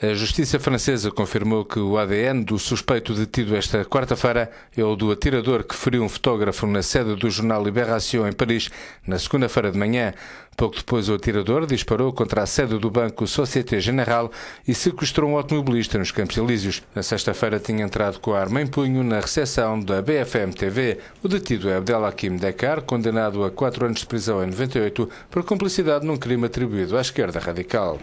A justiça francesa confirmou que o ADN do suspeito detido esta quarta-feira é o do atirador que feriu um fotógrafo na sede do jornal Libération em Paris na segunda-feira de manhã. Pouco depois, o atirador disparou contra a sede do banco Société Générale e sequestrou um automobilista nos Campos Elíseos. Na sexta-feira, tinha entrado com a arma em punho na recepção da BFM TV. O detido é Abdelhakim Dekar, condenado a quatro anos de prisão em 98 por cumplicidade num crime atribuído à esquerda radical.